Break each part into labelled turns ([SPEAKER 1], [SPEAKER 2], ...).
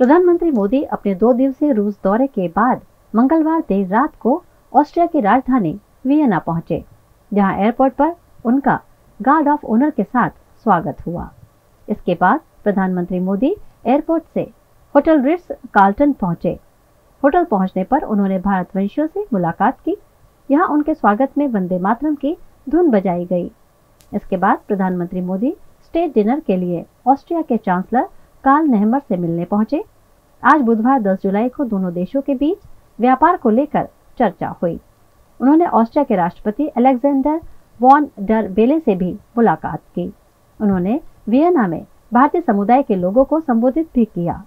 [SPEAKER 1] प्रधानमंत्री मोदी अपने दो दिवसीय रूस दौरे के बाद मंगलवार देर रात को ऑस्ट्रिया की राजधानी वियना पहुंचे जहां एयरपोर्ट पर उनका गार्ड ऑफ ऑनर के साथ स्वागत हुआ इसके बाद प्रधानमंत्री मोदी एयरपोर्ट से होटल रिट्स कार्ल्टन पहुंचे होटल पहुंचने पर उन्होंने भारतवंशियों से मुलाकात की यहाँ उनके स्वागत में वंदे मातरम की धुन बजाई गई इसके बाद प्रधानमंत्री मोदी स्टेट डिनर के लिए ऑस्ट्रिया के चांसलर कार्ल नेहमर से मिलने पहुंचे आज बुधवार 10 जुलाई को दोनों देशों के बीच व्यापार को लेकर चर्चा हुई उन्होंने ऑस्ट्रिया के राष्ट्रपति अलेक्जेंडर वॉन डर बेले से भी मुलाकात की उन्होंने वियना में भारतीय समुदाय के लोगों को संबोधित भी किया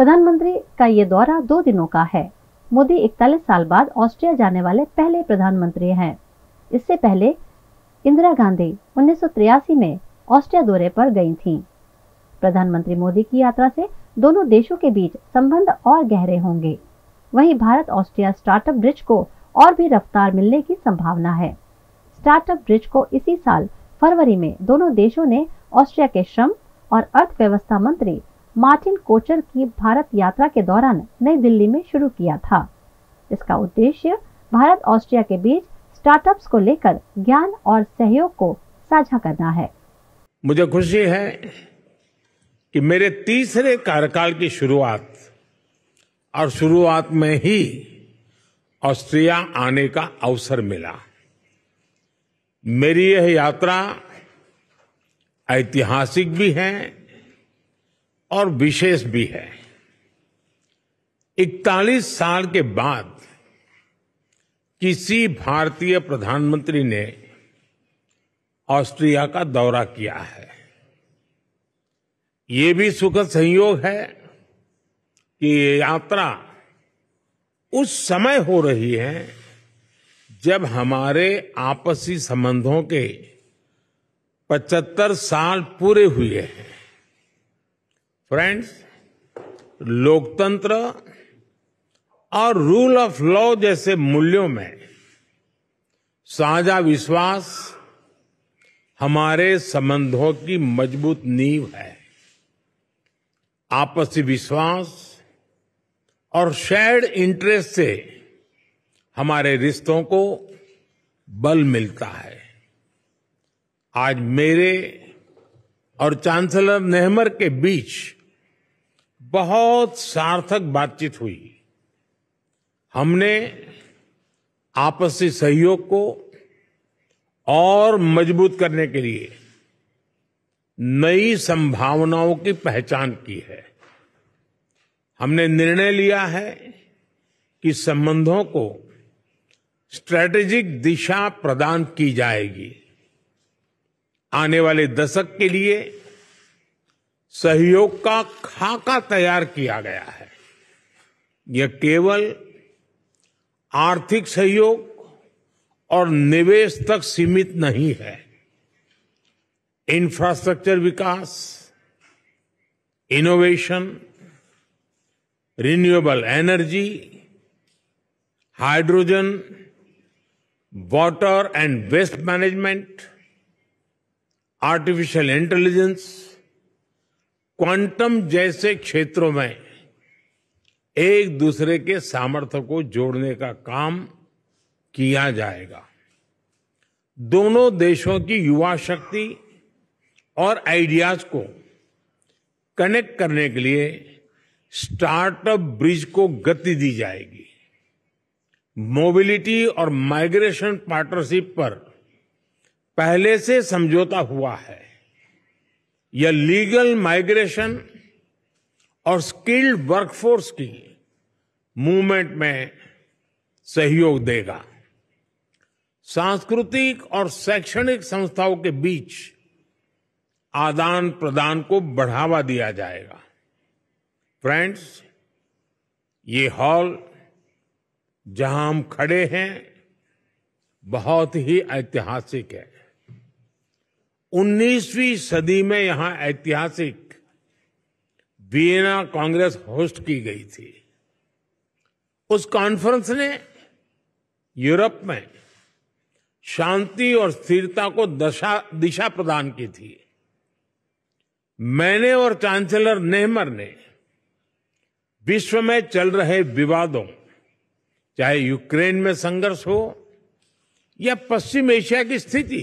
[SPEAKER 1] प्रधानमंत्री का ये दौरा दो दिनों का है मोदी इकतालीस साल बाद ऑस्ट्रिया जाने वाले पहले प्रधानमंत्री हैं इससे पहले इंदिरा गांधी उन्नीस में ऑस्ट्रिया दौरे पर गई थीं। प्रधानमंत्री मोदी की यात्रा से दोनों देशों के बीच संबंध और गहरे होंगे वहीं भारत ऑस्ट्रिया स्टार्टअप ब्रिज को और भी रफ्तार मिलने की संभावना है स्टार्टअप ब्रिज को इसी साल फरवरी में दोनों देशों ने ऑस्ट्रिया के श्रम और अर्थव्यवस्था मंत्री मार्टिन कोचर की भारत यात्रा के दौरान नई दिल्ली में शुरू किया था इसका उद्देश्य भारत ऑस्ट्रिया के बीच स्टार्टअप्स को लेकर ज्ञान और सहयोग को साझा करना है
[SPEAKER 2] मुझे खुशी है कि मेरे तीसरे कार्यकाल की शुरुआत और शुरुआत में ही ऑस्ट्रिया आने का अवसर मिला मेरी यह यात्रा ऐतिहासिक भी है और विशेष भी है 41 साल के बाद किसी भारतीय प्रधानमंत्री ने ऑस्ट्रिया का दौरा किया है ये भी सुखद संयोग है कि ये यात्रा उस समय हो रही है जब हमारे आपसी संबंधों के 75 साल पूरे हुए हैं फ्रेंड्स लोकतंत्र और रूल ऑफ लॉ जैसे मूल्यों में साझा विश्वास हमारे संबंधों की मजबूत नींव है आपसी विश्वास और शेयर्ड इंटरेस्ट से हमारे रिश्तों को बल मिलता है आज मेरे और चांसलर नेहमर के बीच बहुत सार्थक बातचीत हुई हमने आपसी सहयोग को और मजबूत करने के लिए नई संभावनाओं की पहचान की है हमने निर्णय लिया है कि संबंधों को स्ट्रैटेजिक दिशा प्रदान की जाएगी आने वाले दशक के लिए सहयोग का खाका तैयार किया गया है यह केवल आर्थिक सहयोग और निवेश तक सीमित नहीं है इंफ्रास्ट्रक्चर विकास innovation renewable energy hydrogen water and waste management artificial intelligence quantum जैसे क्षेत्रों में एक दूसरे के सामर्थ्य को जोड़ने का काम किया जाएगा दोनों देशों की युवा शक्ति और आइडियाज को कनेक्ट करने के लिए स्टार्टअप ब्रिज को गति दी जाएगी मोबिलिटी और माइग्रेशन पार्टनरशिप पर पहले से समझौता हुआ है या लीगल माइग्रेशन और स्किल्ड वर्कफोर्स की मूवमेंट में सहयोग देगा सांस्कृतिक और शैक्षणिक संस्थाओं के बीच आदान प्रदान को बढ़ावा दिया जाएगा फ्रेंड्स ये हॉल जहां हम खड़े हैं बहुत ही ऐतिहासिक है 19वीं सदी में यहां ऐतिहासिक वियना कांग्रेस होस्ट की गई थी उस कॉन्फ्रेंस ने यूरोप में शांति और स्थिरता को दशा दिशा प्रदान की थी मैंने और चांसलर नेहमर ने विश्व में चल रहे विवादों चाहे यूक्रेन में संघर्ष हो या पश्चिम एशिया की स्थिति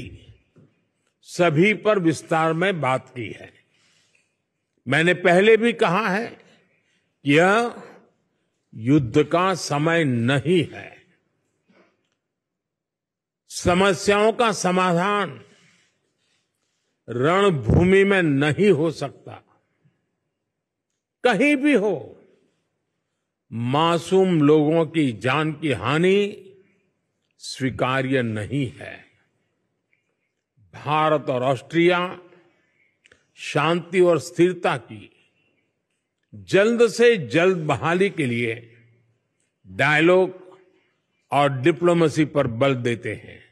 [SPEAKER 2] सभी पर विस्तार में बात की है मैंने पहले भी कहा है कि यह युद्ध का समय नहीं है समस्याओं का समाधान रणभूमि में नहीं हो सकता कहीं भी हो मासूम लोगों की जान की हानि स्वीकार्य नहीं है भारत और ऑस्ट्रिया शांति और स्थिरता की जल्द से जल्द बहाली के लिए डायलॉग और डिप्लोमेसी पर बल देते हैं